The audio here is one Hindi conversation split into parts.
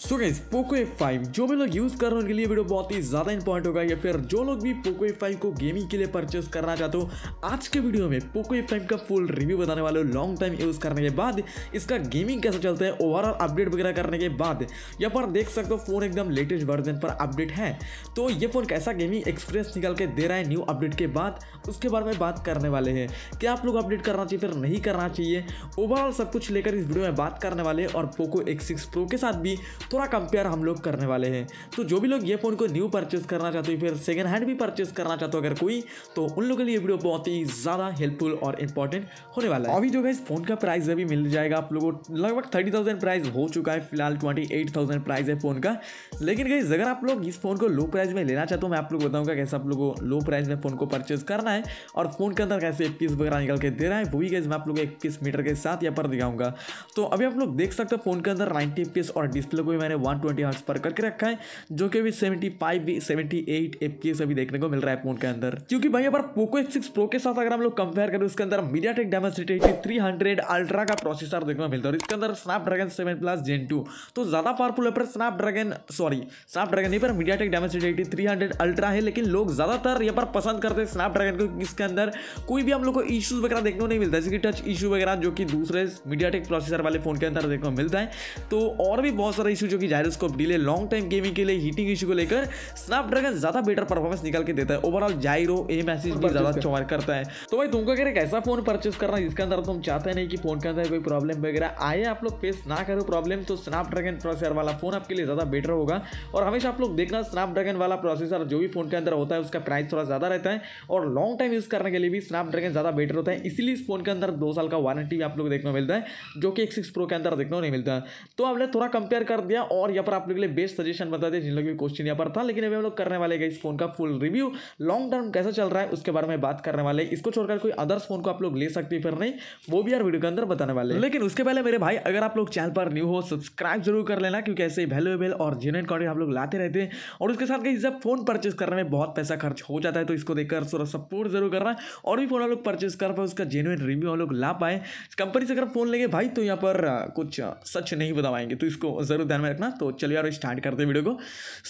सो गाइज पोको एफ फाइव जो भी लोग यूज़ कर रहे हैं उनके लिए वीडियो बहुत ही ज़्यादा इंपॉर्टेंट होगा या फिर जो लोग भी पोको एफ फाइव को गेमिंग के लिए परचेस करना चाहते हो आज के वीडियो में पोको एफ फाइव का फुल रिव्यू बताने वाले हो लॉन्ग टाइम यूज़ करने के बाद इसका गेमिंग कैसा चलता है ओवरऑल अपडेट वगैरह करने के बाद या पर देख सकते हो फ़ोन एकदम लेटेस्ट वर्जन पर अपडेट है तो ये फ़ोन कैसा गेमिंग एक्सपीरियंस निकाल के दे रहा है न्यू अपडेट के बाद उसके बारे में बात करने वाले हैं क्या आप लोग अपडेट करना चाहिए फिर नहीं करना चाहिए ओवरऑल सब कुछ लेकर इस वीडियो में बात करने वाले और पोको एक्स सिक्स प्रो के साथ भी थोड़ा कंपेयर हम लोग करने वाले हैं तो जो भी लोग ये फ़ोन को न्यू परचेज करना चाहते हो फिर सेकेंड हैंड भी परचेज करना चाहते हो अगर कोई तो उन लोगों के लिए वीडियो बहुत ही ज़्यादा हेल्पफुल और इंपॉर्टेंट होने वाला है अभी जो है इस फ़ोन का प्राइस अभी मिल जाएगा आप लोगों को लगभग थर्टी थाउजेंड प्राइस हो चुका है फिलहाल ट्वेंटी एट थाउजेंड प्राइस है फ़ोन का लेकिन गई अगर आप लोग इस फ़ोन को लो प्राइस में लेना चाहते हो मैं आप लोग बताऊँगा कैसे आप लोगों को लो प्राइस में फ़ोन को परचेज करना है और फ़ोन के अंदर कैसे पीस वगैरह निकल के दे रहा है वो भी गई मैं आप लोगों एक पीस मीटर के साथ यहाँ पर दिखाऊंगा तो अभी आप लोग देख सकते हो फ़ोन के अंदर नाइनटी पीस और डिस्प्ले को मैंने 120 ट्वेंटी हर्ट्स पर करके रखा है जो कि अभी 75 भी सेवेंटी एट एफ अभी देखने को मिल रहा है फोन के अंदर क्योंकि भाई अगर पोको एक्स सिक्स प्रो के साथ अगर हम लोग कंपेयर करें उसके अंदर MediaTek Dimensity eighty three hundred ultra का प्रोसेसर देखने को मिलता है और इसके अंदर Snapdragon seven plus Gen two तो ज़्यादा पावरफुल है पर Snapdragon sorry Snapdragon नहीं पर MediaTek Dimensity eighty three hundred ultra है लेकिन लोग ज़्यादातर यहाँ पर पसंद करते हैं स्नैप ड्रैगन को इसके अंदर कोई भी हम लोग को इशूज़ वगैरह देखने को नहीं मिलता जैसे कि टच इशू वगैरह जो कि दूसरे मीडिया टेक प्रोसेसर वाले फ़ोन के अंदर देखने को मिलता है तो और भी बहुत सारे इशू जो कि gyroscope delay long time gaming के लिए हीटिंग इशू को लेकर स्नैपड्रैगन ज़्यादा बेटर परफॉर्मेंस निकाल के देता है ओवरऑल जायरो ए मैसेज भी ज़्यादा चौर करता है तो भाई तुमको अगर एक ऐसा फ़ोन परचेस करना जिसके अंदर तुम चाहते नहीं कि फ़ोन के अंदर कोई प्रॉब्लम वगैरह आए आप लोग फेस ना करो प्रॉब्लम तो स्नैपड्रैगन प्रोसेसर वाला फ़ोन आपके लिए ज़्यादा बेटर होगा और हमेशा आप लोग देखना स्नैपड्रैगन वाला प्रोसेसर जो भी फ़ोन के अंदर होता है उसका प्राइस थोड़ा ज़्यादा रहता है और लॉन्ग टाइम यूज़ करने के लिए भी स्नैपड्रैगन ज़्यादा बेटर होता है इसलिए इस फ़ोन के अंदर दो साल का वारंटी भी आप लोग देखने को मिलता है जो कि एक सिक्स प्रो के अंदर देखने को नहीं मिलता तो आपने थोड़ा कंपेयर कर दिया हैं और यहाँ पर आप लोग के लिए बेस्ट सजेशन बताते हैं जिन लोगों के क्वेश्चन यहाँ पर था लेकिन अभी हम लोग करने वाले इस फोन का फुल रिव्यू लॉन्ग टर्म कैसा चल रहा है उसके बारे में बात करने वाले इसको छोड़कर कोई अदर्स फोन को आप लोग ले सकते फिर नहीं वो भी यार वीडियो के अंदर बताने वाले लेकिन उसके पहले मेरे भाई अगर आप लोग चैनल पर न्यू हो सब्सक्राइब जरूर कर लेना क्योंकि ऐसे वैल्यूएबल और जेनुअन कॉन्टेंट आप लोग लाते रहते हैं और उसके साथ कहीं जब फोन परचेस करने में बहुत पैसा खर्च हो जाता है तो इसको देखकर थोड़ा सपोर्ट जरूर करना और भी फोन हम लोग परचेस कर पाए उसका जेनुअन रिव्यू हम लोग ला पाए कंपनी से अगर फोन लेंगे भाई तो यहाँ पर कुछ सच नहीं बता पाएंगे तो इसको जरूर ध्यान में में रखना तो चलिए यार स्टार्ट करते हैं वीडियो को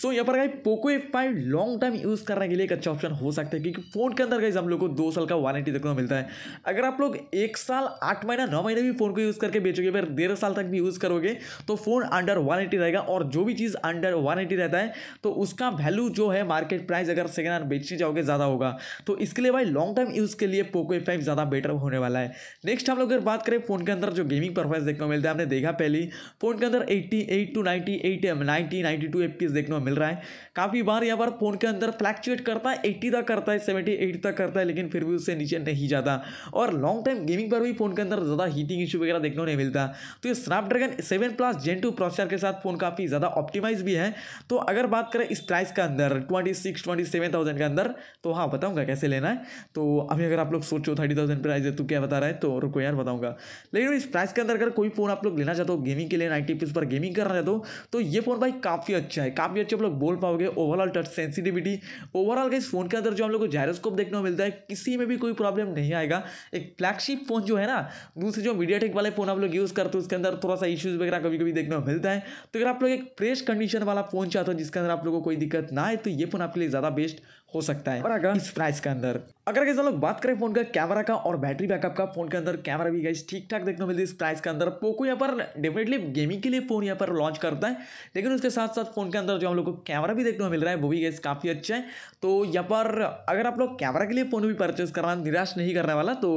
सो so, यहाँ पर guy Poco F five long time use करने के लिए एक अच्छा ऑप्शन हो सकता है क्योंकि फ़ोन के अंदर गई हम लोग को दो साल का वारंटी देखने को मिलता है अगर आप लोग एक साल आठ महीना नौ महीने भी फ़ोन को यूज़ करके बेचोगे फिर डेढ़ साल तक भी यूज़ करोगे तो फ़ोन अंडर वारंटी रहेगा और जो भी चीज़ अंडर वारंटी रहता है तो उसका वैल्यू जो है मार्केट प्राइस अगर सेकेंड हैंड बेचने जाओगे ज़्यादा होगा तो इसके लिए भाई लॉन्ग टाइम यूज़ के लिए पोको एफ फाइव ज़्यादा बेटर होने वाला है नेक्स्ट हम लोग अगर बात करें फ़ोन के अंदर जो गेमिंग परफॉर्मेंस देखने को मिलता है हमने देखा पहले फ़ोन के अंदर eighty eight two ninety eight M ninety ninety two F देखने को मिल रहा है काफ़ी बार यहाँ पर फ़ोन के अंदर फ्लैक्चुएट करता है एट्टी तक करता है सेवेंटी एट तक करता है लेकिन फिर भी उससे नीचे नहीं जाता और लॉन्ग टाइम गेमिंग पर भी फ़ोन के अंदर ज़्यादा हीटिंग इशू वगैरह देखने को नहीं मिलता तो ये Snapdragon seven plus Gen two processor के साथ फ़ोन काफ़ी ज़्यादा ऑप्टिमाइज भी है तो अगर बात करें इस प्राइस के अंदर twenty six twenty seven thousand के अंदर तो हाँ बताऊँगा कैसे लेना है तो अभी अगर आप लोग सोचो थर्टी थाउजेंड प्राइस है तो क्या बता रहा है तो रुको यार बताऊँगा लेकिन इस प्राइस के अंदर अगर कोई फ़ोन आप लोग लेना चाहते हो गेमिंग के लिए नाइन्टी पीस पर गेमिंग करना चाहते हो तो तो ये फ़ोन भाई काफ़ी अच्छा है काफ़ी अच्छा आप लोग बोल पाओगे ओवरऑल टच सेंसिटिविटी ओवरऑल इस फ़ोन के अंदर जो हम लोग को जायरोस्कोप देखने को मिलता है किसी में भी कोई प्रॉब्लम नहीं आएगा एक फ्लैगशिप फ़ोन जो है ना दूसरे जो मीडिया टेक वाले फ़ोन आप लोग यूज़ करते हो उसके अंदर थोड़ा सा इश्यूज़ वगैरह कभी कभी देखने को मिलता है तो अगर आप लोग एक फ्रेश कंडीशन वाला फ़ोन चाहते हो जिसके अंदर आप लोग को कोई दिक्कत ना आए तो ये फ़ोन आपके लिए ज़्यादा बेस्ट हो सकता है और अगर इस प्राइस के अंदर अगर कैसे लोग बात करें फोन का कैमरा का और बैटरी बैकअप का फोन के अंदर कैमरा भी गाइस ठीक ठाक देखने को मिलती है इस प्राइस के अंदर पोको यहाँ पर डेफिनेटली गेमिंग के लिए फोन यहाँ पर लॉन्च करता है लेकिन उसके साथ साथ फोन के अंदर जो हम लोग को कैमरा भी देखने को मिल रहा है वो भी गाइस काफ़ी अच्छा है तो यहाँ पर अगर आप लोग कैमरा के लिए फोन भी परचेज करना निराश नहीं करने वाला तो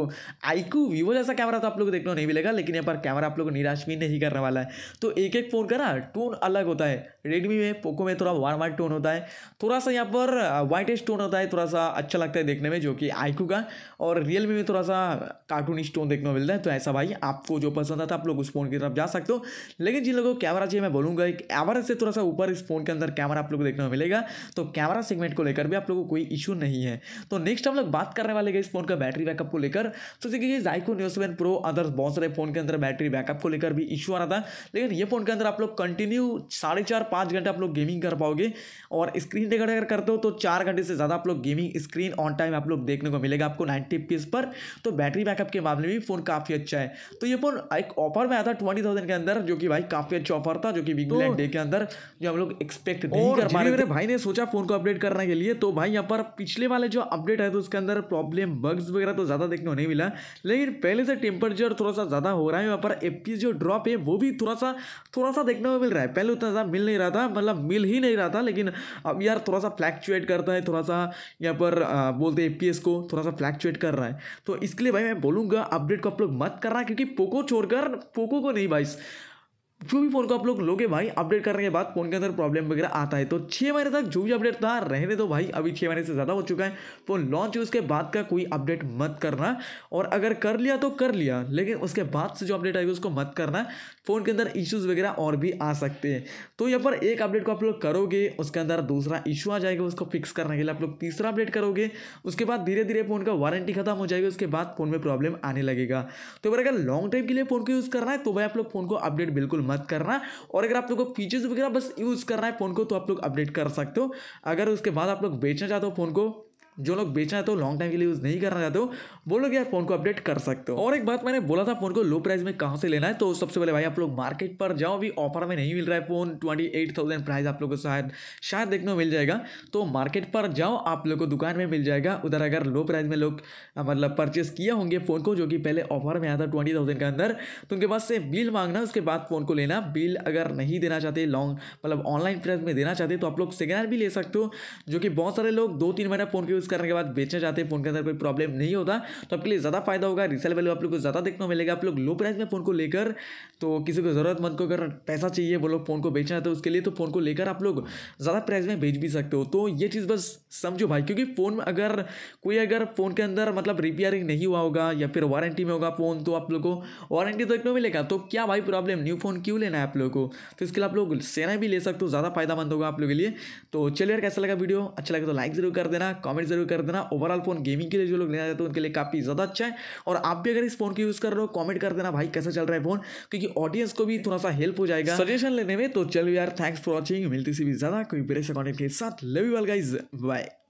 आईक्यू वीवो जैसा कैमरा तो आप लोग को देखने को नहीं मिलेगा लेकिन यहाँ पर कैमरा आप लोग को निराश भी नहीं करने वाला है तो एक एक फ़ोन का ना टोन अलग होता है रेडमी में पोको में थोड़ा वार वाइट टोन होता है थोड़ा सा यहाँ पर व्हाइटेस्ट रियलिस्टिक टोन होता है थोड़ा सा अच्छा लगता है देखने में जो कि आईकू का और रियल में थोड़ा सा कार्टूनिश टोन देखने को मिलता है तो ऐसा भाई आपको जो पसंद आता है आप लोग उस फ़ोन की तरफ जा सकते हो लेकिन जिन लोगों को कैमरा चाहिए मैं बोलूँगा एक एवरेज से थोड़ा सा ऊपर इस फोन के अंदर कैमरा आप लोग को देखने को मिलेगा तो कैमरा सेगमेंट को लेकर भी आप लोग को कोई इशू नहीं है तो नेक्स्ट हम लोग बात करने वाले इस फोन का बैटरी बैकअप को लेकर तो देखिए iQOO Neo seven Pro others बहुत सारे फोन के अंदर बैटरी बैकअप को लेकर भी इशू आ रहा था लेकिन ये फोन के अंदर आप लोग कंटिन्यू साढ़े चार पाँच घंटे आप लोग गेमिंग कर पाओगे और स्क्रीन रिकॉर्ड अगर करते हो तो चार घंटे से से ज़्यादा आप लोग गेमिंग स्क्रीन ऑन टाइम आप लोग देखने को मिलेगा आपको नाइन्टी पीस पर तो बैटरी बैकअप के मामले में भी फ़ोन काफ़ी अच्छा है तो ये फ़ोन एक ऑफर में आया था ट्वेंटी के अंदर जो कि भाई काफ़ी अच्छा ऑफर था जो कि बिग ब्लैक डे के अंदर जो हम लोग एक्सपेक्ट नहीं कर पा रहे मेरे भाई ने सोचा फ़ोन को अपडेट करने के लिए तो भाई यहाँ पर पिछले वाले जो अपडेट आए थे उसके अंदर प्रॉब्लम बग्स वगैरह तो ज़्यादा देखने को नहीं मिला लेकिन पहले से टेम्परेचर थोड़ा सा ज़्यादा हो रहा है यहाँ पर एफ जो ड्रॉप है वो भी थोड़ा सा थोड़ा सा देखने को मिल रहा है पहले उतना ज़्यादा मिल नहीं रहा था मतलब मिल ही नहीं रहा था लेकिन अब यार थोड़ा सा फ्लैक्चुएट करता है थोड़ा सा यहाँ पर आ, बोलते हैं एफ को थोड़ा सा फ्लैक्चुएट कर रहा है तो इसके लिए भाई मैं बोलूँगा अपडेट को आप लोग मत करना क्योंकि पोको छोड़कर पोको को नहीं भाई जो भी फ़ोन को आप लोग लोगे भाई अपडेट करने के बाद फ़ोन के अंदर प्रॉब्लम वगैरह आता है तो छः महीने तक जो भी अपडेट था रहने दो भाई अभी छः महीने से ज़्यादा हो चुका है फ़ोन तो लॉन्च उसके बाद का कोई अपडेट मत करना और अगर कर लिया तो कर लिया लेकिन उसके बाद से जो अपडेट आएगी उसको मत करना फ़ोन के अंदर इशूज़ वगैरह और भी आ सकते हैं तो यहाँ पर एक अपडेट को आप लोग करोगे उसके अंदर दूसरा इशू आ जाएगा उसको फिक्स करने के लिए आप लोग तीसरा अपडेट करोगे उसके बाद धीरे धीरे फ़ोन का वारंटी खत्म हो जाएगी उसके बाद फ़ोन में प्रॉब्लम आने लगेगा तो अगर लॉन्ग टाइम के लिए फ़ोन को यूज़ करना है तो भाई आप लोग फ़ोन को अपडेट बिल्कुल मत करना और अगर आप लोग को फीचर्स वगैरह बस यूज़ करना है फ़ोन को तो आप लोग अपडेट कर सकते हो अगर उसके बाद आप लोग बेचना चाहते हो फ़ोन को जो लोग बेचना चाहते हो लॉन्ग टाइम के लिए यूज़ नहीं करना चाहते हो वो लोग यार फ़ोन को अपडेट कर सकते हो और एक बात मैंने बोला था फ़ोन को लो प्राइस में कहाँ से लेना है तो सबसे पहले भाई आप लोग मार्केट पर जाओ अभी ऑफर में नहीं मिल रहा है phone twenty eight thousand price आप लोग को शायद शायद देखने को मिल जाएगा तो मार्केट पर जाओ आप लोग को दुकान में मिल जाएगा उधर अगर लो प्राइस में लोग मतलब परचेस किए होंगे फ़ोन को जो कि पहले ऑफर में आया था ट्वेंटी थाउजेंड के अंदर तो उनके पास से बिल मांगना उसके बाद फ़ोन को लेना बिल अगर नहीं देना चाहते लॉन्ग मतलब ऑनलाइन प्राइस में देना चाहते तो आप लोग सेकेंड हैंड भी ले सकते हो जो कि बहुत सारे लोग दो तीन महीना फ़ोन के यूज़ करने के बाद बेचना चाहते हैं फ़ोन के अंदर कोई प्रॉब्लम नहीं होता तो आपके लिए ज़्यादा फायदा होगा रिसेल वैल्यू आप लोग को ज़्यादा देखने को मिलेगा आप लोग लो प्राइस में फ़ोन को लेकर तो किसी को ज़रूरतमंद को अगर पैसा चाहिए वो लोग फ़ोन को बेचना चाहते तो उसके लिए तो फ़ोन को लेकर आप लोग ज़्यादा प्राइस में बेच भी सकते हो तो ये चीज़ बस समझो भाई क्योंकि फ़ोन में अगर कोई अगर फ़ोन के अंदर मतलब रिपेयरिंग नहीं हुआ होगा या फिर वारंटी में होगा फ़ोन तो आप लोग को वारंटी देखने को मिलेगा तो क्या भाई प्रॉब्लम न्यू फ़ोन क्यों लेना है आप लोग को तो इसके लिए आप लोग सेना भी ले सकते हो ज़्यादा मंद होगा आप लोगों के लिए तो चलिए यार कैसा लगा वीडियो अच्छा लगे तो लाइक ज़रूर कर देना कॉमेंट ज़रूर कर देना ओवरऑल फ़ोन गेमिंग के लिए जो लोग लेना चाहते हैं उनके लिए काफ़ी ज़्यादा अच्छा है और आप भी अगर इस फोन को यूज़ कर रहे हो कॉमेंट कर देना भाई कैसा चल रहा है फ़ोन क्योंकि ऑडियंस को भी थोड़ा सा हेल्प हो जाएगा सजेशन लेने में तो चलो यार थैंक्स फॉर वॉचिंग मिलती सी भी ज़्यादा कोई ब्रेक अकाउंट के साथ love you all guys bye